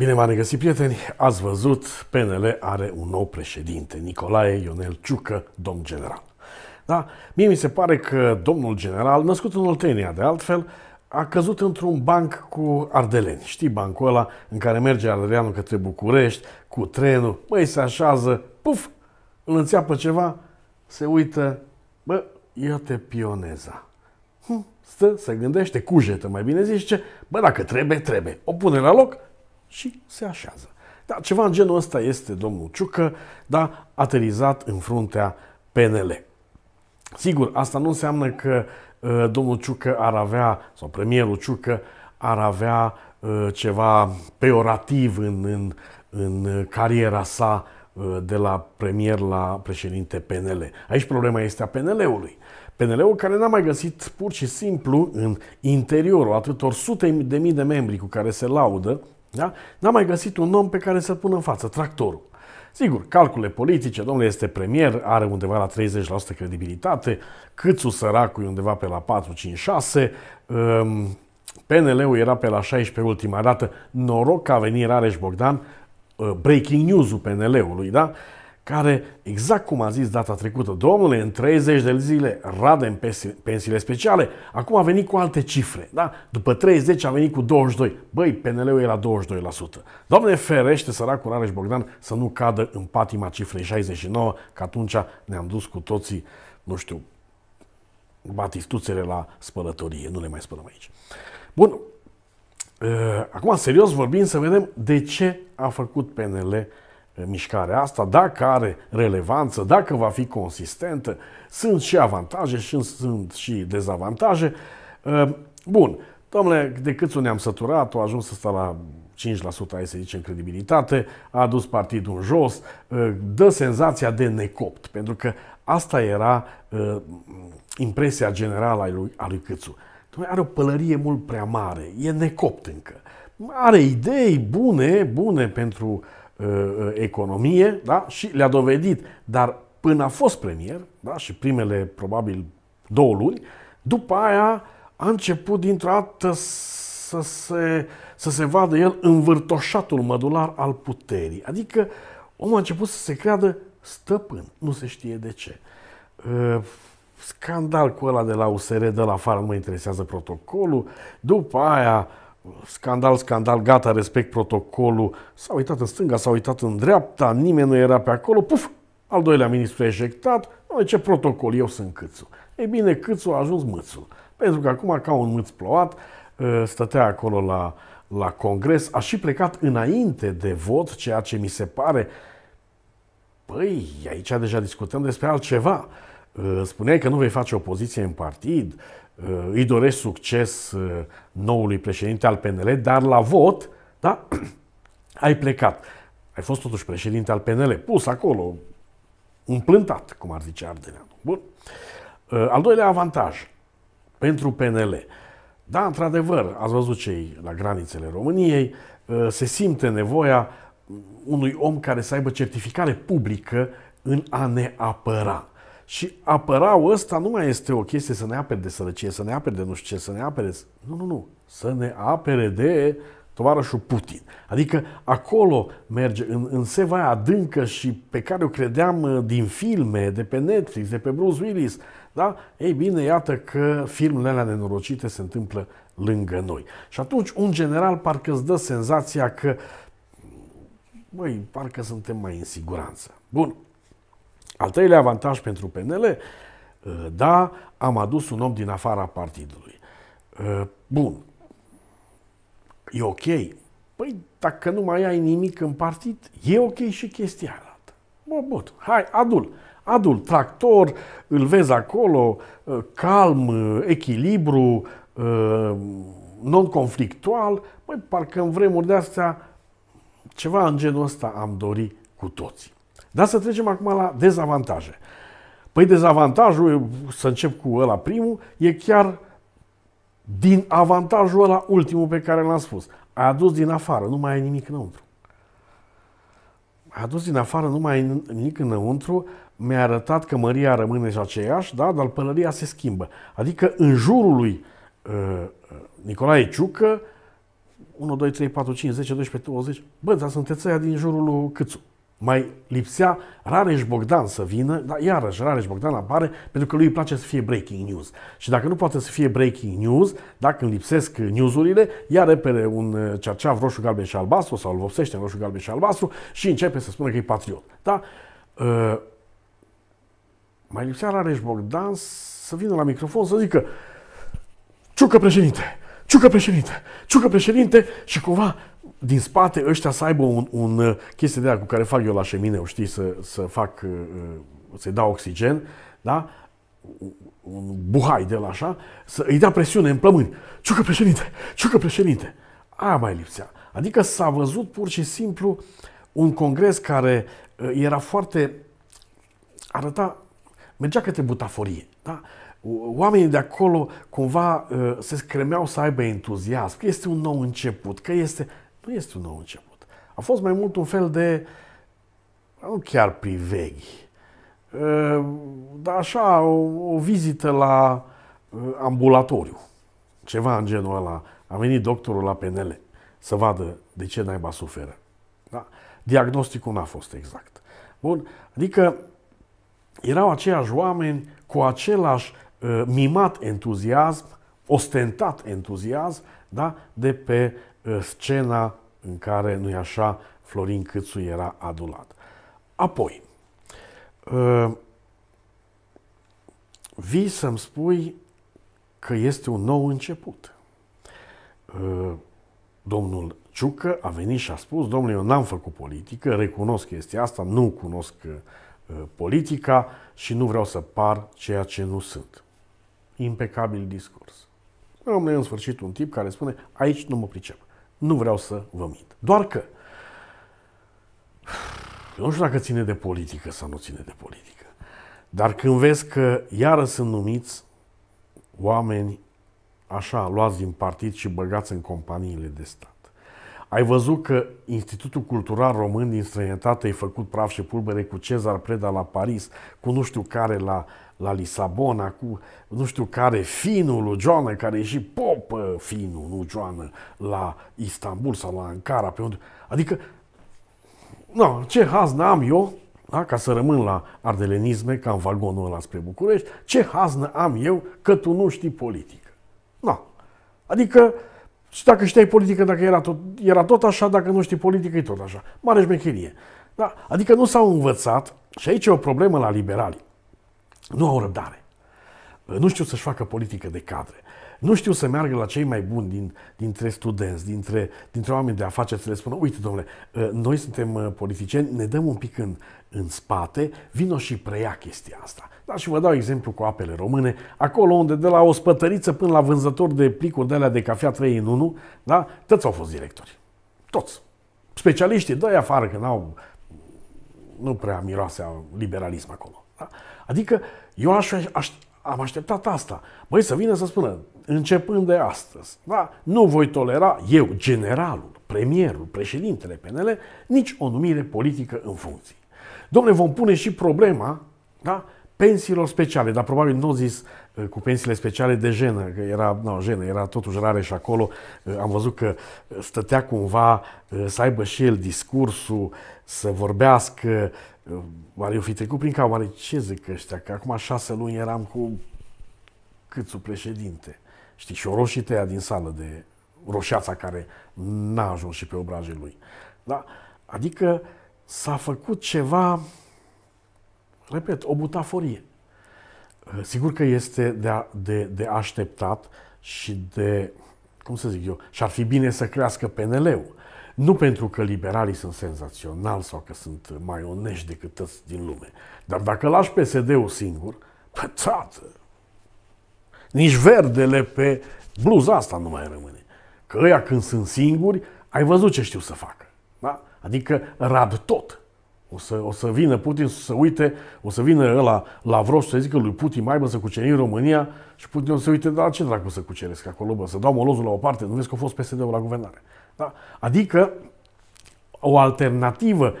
Bine v-am regăsit, prieteni! Ați văzut, PNL are un nou președinte, Nicolae Ionel Ciucă, domn general. Da? Mie mi se pare că domnul general, născut în Oltenia de altfel, a căzut într-un banc cu ardeleni. Știi bancul ăla în care merge ardeleanul către București, cu trenul, băi, se așează, puf, îl înțeapă ceva, se uită, bă, iată pioneza. Hm, stă, se gândește, cujetă mai bine zice, ce, bă, dacă trebuie, trebuie. O pune la loc, și se așează. Da, ceva în genul ăsta este domnul Ciucă, dar aterizat în fruntea PNL. Sigur, asta nu înseamnă că uh, domnul Ciucă ar avea, sau premierul Ciucă ar avea uh, ceva peorativ în, în, în cariera sa uh, de la premier la președinte PNL. Aici problema este a PNL-ului. PNL-ul care n-a mai găsit pur și simplu în interiorul atâtor sute de mii de membri cu care se laudă, da? N-am mai găsit un om pe care să-l pună în față, tractorul. Sigur, calcule politice, domnule este premier, are undeva la 30% credibilitate, Câțu săracul e undeva pe la 4-5-6, um, PNL-ul era pe la 16 ultima dată, noroc că a venit Rareș Bogdan, uh, breaking news-ul PNL-ului, da? care, exact cum a zis data trecută, domnule, în 30 de zile radem pensiile speciale, acum a venit cu alte cifre. Da? După 30 a venit cu 22. Băi, PNL-ul e la 22%. Doamne ferește, săracul Rareș Bogdan, să nu cadă în patima cifrei 69, că atunci ne-am dus cu toții, nu știu, batistuțele la spălătorie. Nu le mai spălăm aici. Bun, uh, acum serios vorbim să vedem de ce a făcut PNL mișcarea asta, dacă are relevanță, dacă va fi consistentă, sunt și avantaje și sunt și dezavantaje. Ă, bun, domnule, de cât ne-am săturat, o ajuns să stea la 5%, hai să zicem, credibilitate, a adus partidul în jos, ă, dă senzația de necopt, pentru că asta era ă, impresia generală a lui, Câțu. Domnule, Are o pălărie mult prea mare, e necopt încă. Are idei bune, bune pentru uh, Uh, uh, economie da? și le-a dovedit. Dar până a fost premier, da? și primele probabil două luni, după aia a început dintr-o dată să se, să se vadă el învârtoșatul mădular al puterii. Adică omul a început să se creadă stăpân, nu se știe de ce. Uh, scandal cu ăla de la USR, de la afară, nu mă interesează protocolul. După aia, scandal, scandal, gata, respect protocolul, s-a uitat în stânga, s-a uitat în dreapta, nimeni nu era pe acolo, puf, al doilea ministru ejectat, noi ce protocol, eu sunt Câțu. Ei bine, Câțu a ajuns mâțul, pentru că acum, ca un mâț plouat, ă, stătea acolo la, la congres, a și plecat înainte de vot, ceea ce mi se pare, păi, aici deja discutăm despre altceva. Ă, spuneai că nu vei face opoziție în partid, Uh, îi doresc succes uh, noului președinte al PNL, dar la vot, da, ai plecat. Ai fost totuși președinte al PNL, pus acolo, umplântat, cum ar zice Ardeleanu. Bun. Uh, al doilea avantaj pentru PNL. Da, într-adevăr, ați văzut cei la granițele României, se simte nevoia unui om care să aibă certificare publică în a ne apăra. Și apărau ăsta nu mai este o chestie să ne apere de sărăcie, să ne apere de nu știu ce, să ne apere... Nu, nu, nu. Să ne apere de tovarășul Putin. Adică acolo merge, în, în seva aia adâncă și pe care o credeam uh, din filme, de pe Netflix, de pe Bruce Willis, da? Ei bine, iată că filmele alea nenorocite se întâmplă lângă noi. Și atunci un general parcă îți dă senzația că, băi, parcă suntem mai în siguranță. Bun, al treilea avantaj pentru PNL, uh, da, am adus un om din afara partidului. Uh, bun, e ok. Păi, dacă nu mai ai nimic în partid, e ok și chestia aia. Bă, bun, hai, adul. Adul, tractor, îl vezi acolo, uh, calm, echilibru, non-conflictual. parcă în vremuri de astea, ceva în genul ăsta am dori cu toții. Dar să trecem acum la dezavantaje. Păi dezavantajul, să încep cu ăla primul, e chiar din avantajul ăla ultimul pe care l-am spus. Ai adus din afară, nu mai ai nimic înăuntru. Ai adus din afară, nu mai ai nimic înăuntru, mi-a arătat că măria rămâne și aceeași, da? dar pălăria se schimbă. Adică în jurul lui uh, Nicolae Ciucă, 1, 2, 3, 4, 5, 10, 12, 20, bă, dar sunteți aia din jurul lui Câțu. Mai lipsea Rareș Bogdan să vină, dar iarăși Rareș Bogdan apare pentru că lui îi place să fie breaking news. Și dacă nu poate să fie breaking news, dacă îmi lipsesc newsurile, ia repere un uh, cerceav roșu, galben și albastru sau îl vopsește în roșu, galben și albastru și începe să spună că e patriot. Da? Uh, mai lipsea Rareș Bogdan să vină la microfon să zică Ciucă președinte! Ciucă președinte! Ciucă președinte! Și cumva din spate ăștia să aibă un, un uh, chestie de aia cu care fac eu la șemineu, știi, să, să fac, uh, uh, să-i dau oxigen, da? un buhai de la așa, să îi dea presiune în plămâni. Ciucă președinte, ciucă președinte. Aia mai lipsea. Adică s-a văzut pur și simplu un congres care era foarte, arăta, mergea către butaforie. Da? Oamenii de acolo cumva se scremeau să aibă entuziasm, că este un nou început, că este nu este un nou început. A fost mai mult un fel de, nu chiar priveghi, ă, dar așa, o, o vizită la ă, ambulatoriu, ceva în genul ăla. A venit doctorul la PNL să vadă de ce naiba suferă. Da? Diagnosticul n-a fost exact. Bun, adică erau aceiași oameni cu același uh, mimat entuziasm, ostentat entuziasm, da? de pe uh, scena în care, nu-i așa, Florin Câțu era adulat. Apoi, uh, vii să-mi spui că este un nou început. Uh, domnul Ciucă a venit și a spus, domnule, eu n-am făcut politică, recunosc chestia asta, nu cunosc uh, politica și nu vreau să par ceea ce nu sunt. Impecabil discurs. Domnule, în sfârșit, un tip care spune, aici nu mă pricep. Nu vreau să vă mint. Doar că eu nu știu dacă ține de politică sau nu ține de politică. Dar când vezi că iară sunt numiți oameni așa, luați din partid și băgați în companiile de stat. Ai văzut că Institutul Cultural Român din străinătate i-a făcut praf și pulbere cu Cezar Preda la Paris, cu nu știu care la, la Lisabona, cu nu știu care finul lui Joana, care e și pop finul, nu Joana, la Istanbul sau la Ankara, pe unde... Adică, no, ce haz n-am eu, da? ca să rămân la ardelenisme, ca în vagonul ăla spre București, ce haznă am eu că tu nu știi politică. No. Adică, și dacă știai politică, dacă era tot, era tot așa, dacă nu știi politică, e tot așa. Mare șmecherie. Da? Adică nu s-au învățat, și aici e o problemă la liberali. Nu au răbdare. Nu știu să-și facă politică de cadre nu știu să meargă la cei mai buni din, dintre studenți, dintre, dintre oameni de afaceri, să le spună, uite, domnule, ă, noi suntem ă, politicieni, ne dăm un pic în, în spate, vino și preia chestia asta. Da, și vă dau exemplu cu apele române, acolo unde de la o spătăriță până la vânzător de plicuri de alea de cafea 3 în 1, da, toți au fost directori. Toți. Specialiștii, dă afară că n-au, nu prea miroase liberalism acolo. Da? Adică eu aș, aș, am așteptat asta. Băi, să vină să spună, începând de astăzi. Da? Nu voi tolera eu, generalul, premierul, președintele PNL, nici o numire politică în funcție. Domne, vom pune și problema da? pensiilor speciale, dar probabil nu n-o zis uh, cu pensiile speciale de jenă, că era, nu, jenă, era totuși rare și acolo uh, am văzut că uh, stătea cumva să aibă și el discursul, să vorbească, oare eu fi trecut prin cap, oare ce zic ăștia, că acum șase luni eram cu câțu președinte. Știi, și o roșie tăia din sală de roșiața care n-a ajuns și pe obrajii lui. Da? Adică s-a făcut ceva, repet, o butaforie. Ă, sigur că este de, a, de, de așteptat și de, cum să zic eu, și ar fi bine să crească PNL-ul. Nu pentru că liberalii sunt senzaționali sau că sunt mai onești decât toți din lume, dar dacă lași PSD-ul singur, pățată, nici verdele pe bluza asta nu mai rămâne. Că ăia când sunt singuri, ai văzut ce știu să facă. Da? Adică rad tot. O să, o să vină Putin să se uite, o să vină ăla la vreo să zică lui Putin mai bă să cucerim România și Putin o să uite, dar ce dracu să cuceresc acolo, bă, să dau molozul la o parte, nu vezi că a fost PSD-ul la guvernare. Da? Adică o alternativă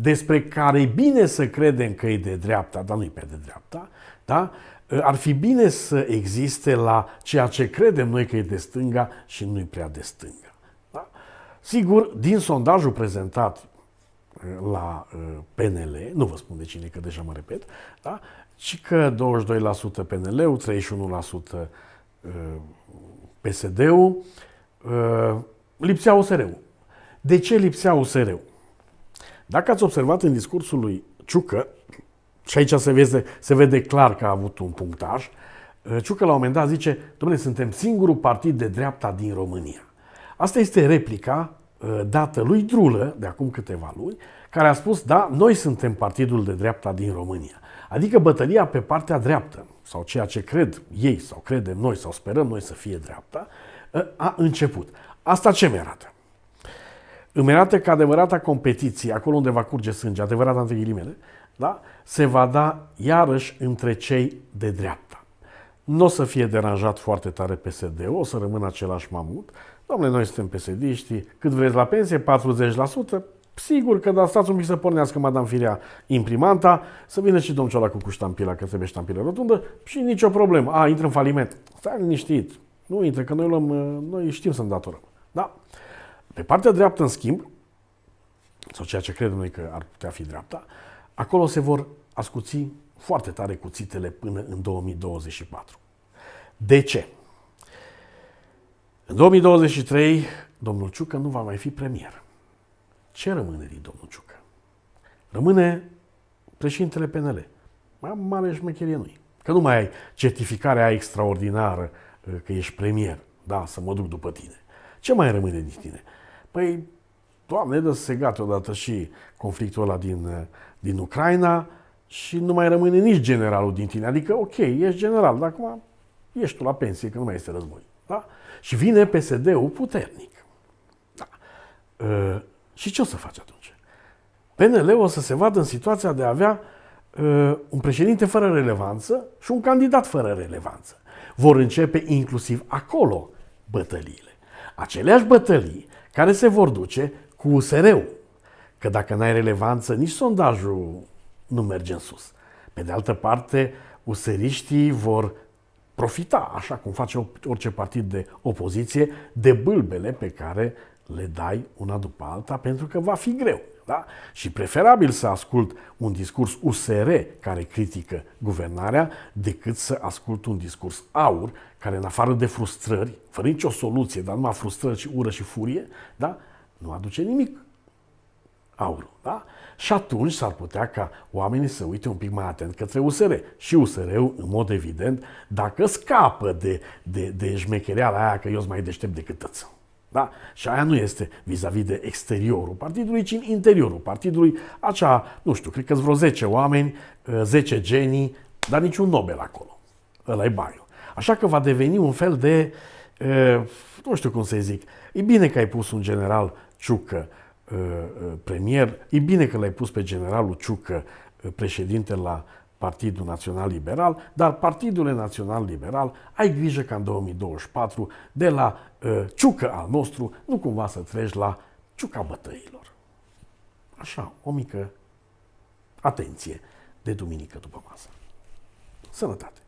despre care e bine să credem că e de dreapta, dar nu e pe de dreapta, da? Ă, ar fi bine să existe la ceea ce credem noi că e de stânga și nu e prea de stânga. Da? Sigur, din sondajul prezentat ă, la ă, PNL, nu vă spun de cine, că deja mă repet, da? ci că 22% PNL-ul, 31% PSD-ul, lipsea USR-ul. De ce lipsea USR-ul? Dacă ați observat în discursul lui Ciucă, și aici se vede, se vede clar că a avut un punctaj, uh, Ciucă la un moment dat zice, domnule, suntem singurul partid de dreapta din România. Asta este replica uh, dată lui Drulă, de acum câteva luni, care a spus, da, noi suntem partidul de dreapta din România. Adică bătălia pe partea dreaptă, sau ceea ce cred ei, sau credem noi, sau sperăm noi să fie dreapta, uh, a început. Asta ce mi arată? îmi arată că adevărata competiție, acolo unde va curge sânge, adevărata între ghilimele, da? se va da iarăși între cei de dreapta. Nu o să fie deranjat foarte tare PSD-ul, o să rămână același mamut. Domnule, noi suntem psd cât vreți la pensie, 40%, Sigur că da, stați un pic să pornească Madame Firea imprimanta, să vină și domnul Ciolacu cu ștampila, că trebuie ștampila rotundă și nicio problemă. A, intră în faliment. Stai liniștit. Nu intră, că noi, luăm, noi știm să-mi datorăm. Da? Pe partea dreaptă, în schimb, sau ceea ce credem noi că ar putea fi dreapta, acolo se vor ascuți foarte tare cuțitele până în 2024. De ce? În 2023, domnul Ciucă nu va mai fi premier. Ce rămâne din domnul Ciucă? Rămâne președintele PNL. Mai mare șmecherie nu Că nu mai ai certificarea extraordinară uh, că ești premier. Da, să mă duc după tine. Ce mai rămâne din tine? Păi, Doamne, dă se gata odată și conflictul ăla din, eh, din Ucraina și nu mai rămâne nici generalul din tine. Adică, ok, ești general, dar acum ești tu la pensie, că nu mai este război. Da? Și vine PSD-ul puternic. Da. E, eh, și ce o să faci atunci? PNL o să se vadă în situația de a avea e, eh, un președinte fără relevanță și un candidat fără relevanță. Vor începe inclusiv acolo bătăliile. Aceleași bătălii care se vor duce cu USR-ul. Că dacă n-ai relevanță, nici sondajul nu merge în sus. Pe de altă parte, useriștii vor profita, așa cum face orice partid de opoziție, de bâlbele pe care le dai una după alta, pentru că va fi greu. Da? Și preferabil să ascult un discurs USR care critică guvernarea decât să ascult un discurs aur care, în afară de frustrări, fără nicio soluție, dar numai frustrări și ură și furie, da? nu aduce nimic aurul. Da? Și atunci s-ar putea ca oamenii să uite un pic mai atent către USR. Și usr în mod evident, dacă scapă de, de, de șmechereala aia că eu sunt mai deștept decât tățău. Da? Și aia nu este vis-a-vis de exteriorul partidului, ci în interiorul partidului. Acea, nu știu, cred că sunt vreo 10 oameni, 10 eh, genii, dar niciun Nobel acolo. Ăla e baiul. Așa că va deveni un fel de, eh, nu știu cum să zic, e bine că ai pus un general Ciucă eh, premier, e bine că l-ai pus pe generalul Ciucă președinte la Partidul Național Liberal, dar Partidul Național Liberal, ai grijă ca în 2024 de la uh, ciucă al nostru, nu cumva să treci la ciuca bătăilor. Așa, o mică atenție de duminică după masă. Sănătate!